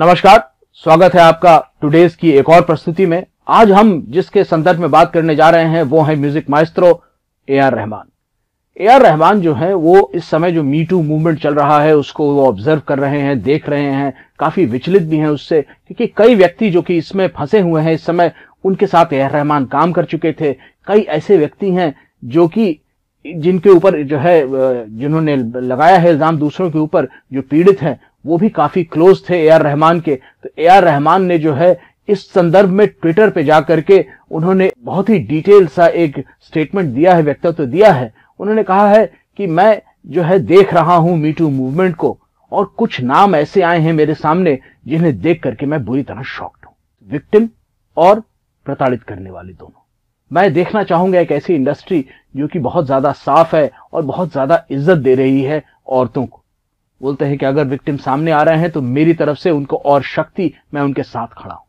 नमस्कार स्वागत है आपका टुडेज की एक और प्रस्तुति में आज हम जिसके संदर्भ में बात करने जा रहे हैं वो है music maestro A R Rahman A R Rahman जो है वो इस समय जो मीटू मूवमेंट चल रहा है उसको वो ऑब्जर्व कर रहे हैं देख रहे हैं काफी विचलित भी हैं उससे क्योंकि कई व्यक्ति जो कि इसमें फंसे हुए हैं इस समय उनके साथ ए आर रहमान काम कर चुके थे कई ऐसे व्यक्ति हैं जो कि जिनके ऊपर जो है जिन्होंने लगाया है इल्जाम दूसरों के ऊपर जो पीड़ित हैं वो भी काफी क्लोज थे ए आर रहमान के तो ए आर रहमान ने जो है इस संदर्भ में ट्विटर पे जा करके उन्होंने बहुत ही डिटेल सा एक स्टेटमेंट दिया है व्यक्तित्व तो दिया है उन्होंने कहा है कि मैं जो है देख रहा हूं मीटू मूवमेंट को और कुछ नाम ऐसे आए हैं मेरे सामने जिन्हें देख करके मैं बुरी तरह शॉक्ड हूं विक्टिम और प्रताड़ित करने वाले दोनों मैं देखना चाहूंगा एक ऐसी इंडस्ट्री जो कि बहुत ज्यादा साफ है और बहुत ज्यादा इज्जत दे रही है औरतों को बोलते हैं कि अगर विक्टिम सामने आ रहे हैं तो मेरी तरफ से उनको और शक्ति मैं उनके साथ खड़ा हूं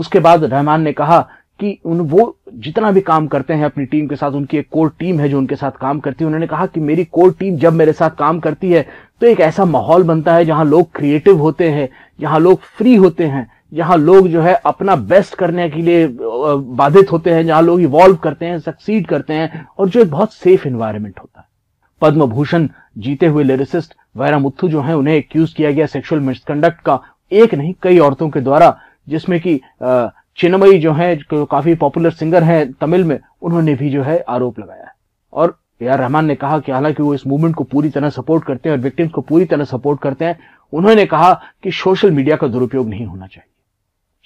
उसके बाद रहमान ने कहा कि उन वो जितना भी काम करते हैं अपनी टीम के साथ उनकी एक कोर टीम है जो उनके साथ काम करती है उन्होंने कहा कि मेरी कोर टीम जब मेरे साथ काम करती है तो एक ऐसा माहौल बनता है जहां लोग क्रिएटिव होते हैं जहां लोग फ्री होते हैं जहां लोग जो है अपना बेस्ट करने के लिए बाधित होते हैं जहां लोग इवॉल्व करते हैं सक्सीड करते हैं और जो एक बहुत सेफ इन्वायरमेंट होता है पद्म भूषण जीते हुए लिरिसिस्ट वैरा मुथु जो है उन्हें एक्यूज किया गया सेक्सुअल मिसकंडक्ट का एक नहीं कई औरतों के द्वारा जिसमें कि चिन्मयी जो है जो काफी पॉपुलर सिंगर हैं तमिल में उन्होंने भी जो है आरोप लगाया और ए रहमान ने कहा कि हालांकि वो इस मूवमेंट को पूरी तरह सपोर्ट करते हैं और विक्टिम्स को पूरी तरह सपोर्ट करते हैं उन्होंने कहा कि सोशल मीडिया का दुरुपयोग नहीं होना चाहिए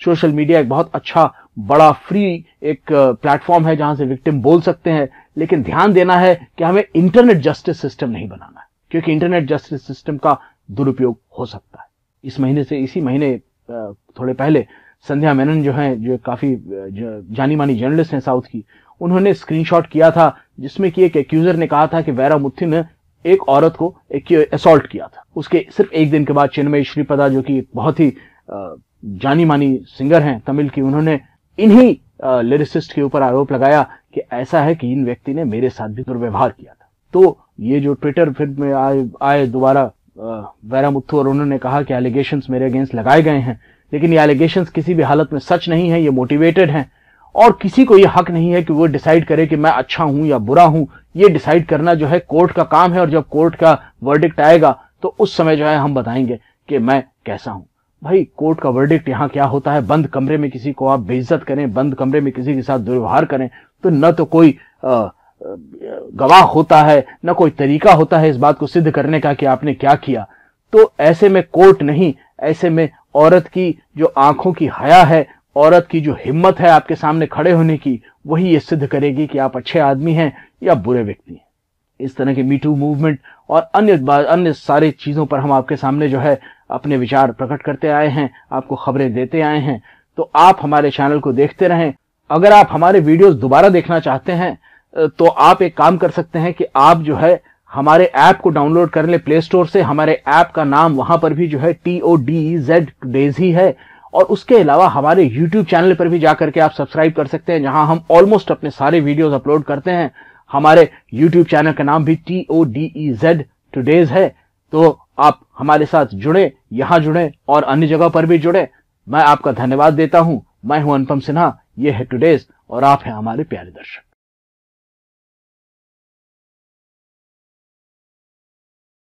सोशल मीडिया एक बहुत अच्छा बड़ा फ्री एक प्लेटफॉर्म है जहां से विक्टिम बोल सकते हैं लेकिन ध्यान देना है कि हमें इंटरनेट जस्टिस सिस्टम नहीं बनाना है क्योंकि इंटरनेट जस्टिस सिस्टम का दुरुपयोग हो सकता है इस महीने से इसी महीने थोड़े पहले संध्या मेनन जो हैं जो काफी जानी मानी जर्नलिस्ट हैं साउथ की उन्होंने स्क्रीनशॉट किया था जिसमें कि एक एक्यूजर ने कहा था कि वैरा मुथी ने एक औरत को एक असॉल्ट किया था उसके सिर्फ एक दिन के बाद चिन्मय श्रीपदा जो कि बहुत ही जानी मानी सिंगर हैं तमिल की उन्होंने इन्हीं लिरिसिस्ट के ऊपर आरोप लगाया कि ऐसा है कि इन व्यक्ति ने मेरे साथ भी दुर्व्यवहार किया था तो ये जो ट्विटर फिर में आए आए दोबारा वैरामुथु और उन्होंने कहा कि एलिगेशन मेरे अगेंस्ट लगाए गए हैं लेकिन ये एलिगेशन किसी भी हालत में सच नहीं है ये मोटिवेटेड हैं और किसी को ये हक नहीं है कि वो डिसाइड करे कि मैं अच्छा हूं या बुरा हूं ये डिसाइड करना जो है कोर्ट का काम है और जब कोर्ट का वर्डिक्ट आएगा तो उस समय जो है हम बताएंगे कि मैं कैसा हूं भाई कोर्ट का वर्डिक्ट यहां क्या होता है बंद कमरे में किसी को आप बेइज्जत करें बंद कमरे में किसी के साथ दुर्व्यवहार करें तो न तो कोई गवाह होता है न कोई तरीका होता है इस बात को सिद्ध करने का कि आपने क्या किया तो ऐसे में कोर्ट नहीं ऐसे में औरत की जो आंखों की हया है औरत की जो हिम्मत है आपके सामने खड़े होने की वही ये सिद्ध करेगी कि आप अच्छे आदमी हैं या बुरे व्यक्ति हैं इस तरह के मीटू मूवमेंट और अन्य अन्य सारे चीजों पर हम आपके सामने जो है अपने विचार प्रकट करते आए हैं आपको खबरें देते आए हैं तो आप हमारे चैनल को देखते रहें अगर आप हमारे वीडियोस दोबारा देखना चाहते हैं तो आप एक काम कर सकते हैं कि आप जो है हमारे ऐप को डाउनलोड कर ले प्ले स्टोर से हमारे ऐप का नाम वहां पर भी जो है टी ओ डी जेड डेजी है और उसके अलावा हमारे यूट्यूब चैनल पर भी जाकर के आप सब्सक्राइब कर सकते हैं जहां हम ऑलमोस्ट अपने सारे वीडियोस अपलोड करते हैं हमारे यूट्यूब चैनल का नाम भी T O D E Z today's है तो आप हमारे साथ जुड़े यहाँ जुड़े और अन्य जगह पर भी जुड़े मैं आपका धन्यवाद देता हूँ मैं हूँ अनुपम सिन्हा ये है टुडेज और आप हैं हमारे प्यारे दर्शक